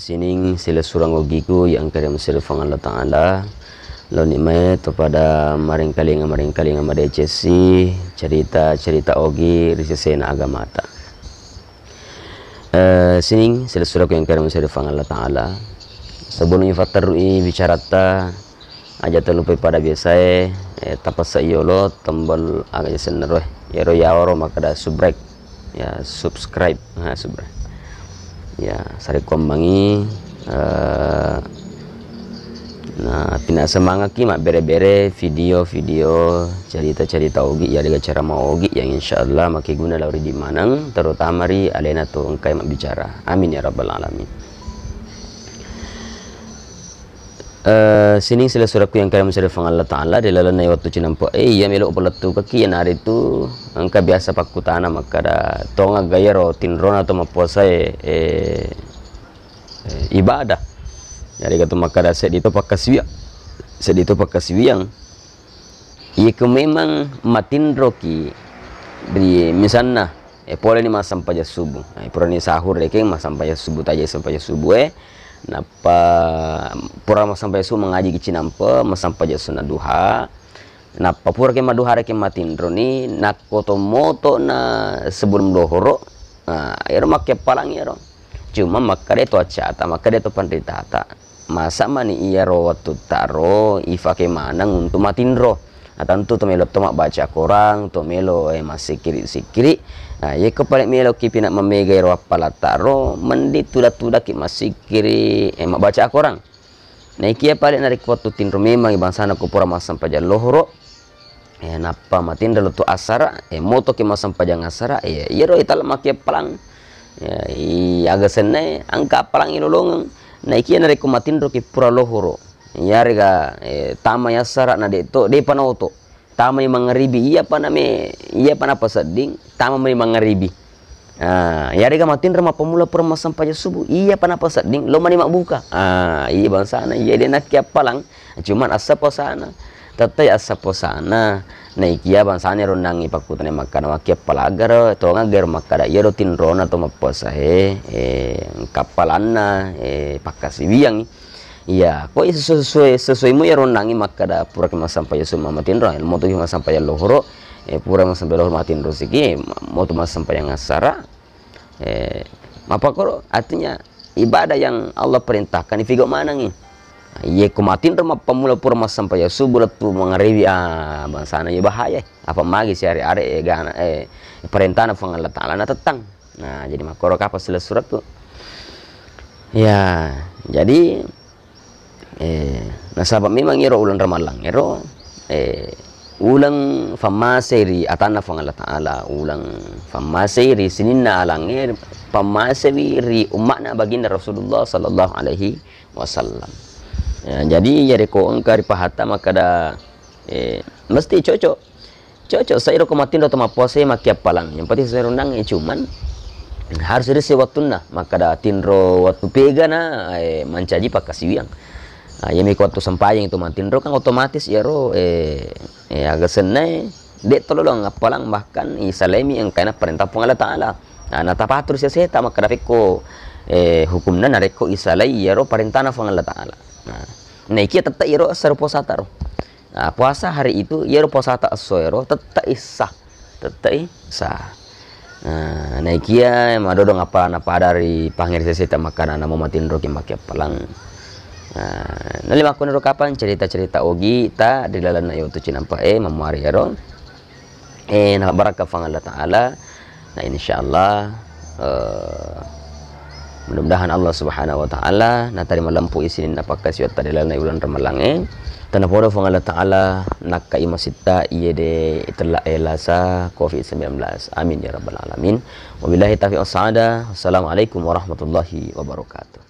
sining sila surang ogiku yang kariam sirfang Allah ta'ala lo nikmat kepada maring kali nga maring kali nga madecesi cerita-cerita ogi risesena agamata uh, eh, sining sila surang yang kariam sirfang Allah ta'ala sebelum fatarui bicarata aja terlupa pada biasa eh tapas sayolo tombol agak seneroh ya ro oro maka ada subrek ya subscribe ha subrek ya sari kombangi uh, nah pindah semangat ki mak bere-bere video-video cerita-cerita ogi ya dengan cara mau ogi yang insyaallah maki guna lauri di manang terutama ri alena tu engkai mak bicara amin ya rabbal alamin Eh, sining sila suraku yang kaya musarif Allah Ta'ala di lalu waktu iwatu cinampo eh iya milo upalatu kaki yang hari itu angka biasa paku tanah maka da tonga gaya ro tinrona atau mapuasa eh, eh, eh, ibadah jadi kata maka da sedih itu pakai siwiak sedih itu pakai siwiang iku memang matin roki di misalnya eh pola ni masam paja subuh eh pola ni sahur deh keng masam paja subuh taja sampai subuh eh napa pura sampai su mengaji ke cinampe sampai jasuna duha napa pura ke madu hari matindro ni nak moto na sebelum dohoro nah iya romak make palang iya rom. cuma makare to acata makare to pandritata masa mani iya ro watu taro ifake manang untuk matindro atau nah, tentu to melo to mak baca korang to melo eh masih kiri sikiri Eh, nah ye ko pare melo ki memegai mamega ro palataro mendi tula-tula ki masikiri e ma baca akorang na ikia pare narik waktu tin rumemang ibang eh, sana ko pura masam pajal lohoro eh, napa matin dalo tu asara eh, moto ki masam pajang asara e eh, yero itala makia palang ya, iya aga senai angka palang ilolongang longeng, nah, ikia narik ko matin ro ki pura lohoro yariga eh tama yasara na de to de tama yang mangaribi iya pa na may iya pa tama yang mangaribi ah yari ka matin rumah pemula pura masampanya subuh iya pa na pasading lo mani buka ah iya bang sana iya din at pa lang cuman asap po sana tatay asa sana na ikiya bang sana ron nang ipakutan ni makana wakia eh. to ger makada iya rutin tinrona to maposa he eh, eh iya ko sesuai sesuai mu yaro nangi makada pura kema sampai yesu ya mama tinro el tuh yang sampai yang lohoro eh pura kema sampai ya lohoro matin mau moto mas sampai yang asara eh apa koro artinya ibadah yang Allah perintahkan ifigo nih ah, ye iya, ko matin ma pemula pura mas sampai yesu ya bulat tu mengariwi ah bangsana ya bahaya apa magis hari-hari eh, gana eh perintah Allah taala tetang nah jadi makoro kapas surat tuh ya jadi eh nasaba memang iro ulang ramalang iro eh ulang famaseri atana fangala taala ulang famaseri sininna iro eh, famaseri ri umakna baginda Rasulullah sallallahu alaihi wasallam ya, jadi jadi ya ko engkari pahata maka da eh, mesti cocok cocok saya ko matin do puasa makia palang yang penting saya undang eh, cuman harus risi waktunna maka da tinro waktu pegana eh, mancaji pakasiwiang Ah, ya mi kuatu itu mantin ro kan otomatis ya ro eh ya senai dek tololong apalang bahkan isalemi yang kena perintah pengalah taala nah natapatur sia seta maka dafiko eh hukumna nareko isalai ya ro perintah na pengalah taala nah nah iki tetap ya ro serpo sataro nah puasa hari itu ya ro puasa tak so nah, ya ro tetap isah tetap isah nah nah iki ya madodong apa na padari pangir sia seta mau matin ro kimaki palang. Nah, aku naruh kapan cerita-cerita ogi ta di dalam na yutu cinampa e mamuari yaron. E eh, na baraka Allah taala. Nah, insyaallah uh, mudah-mudahan Allah Subhanahu wa taala na tarima lampu isinin napaka siwat ta di dalam na bulan Ramalang e. Tana podo Allah taala nak kai masita iye de itla elasa COVID-19. Amin ya rabbal alamin. Wabillahi taufiq wa saada. Wassalamualaikum warahmatullahi wabarakatuh.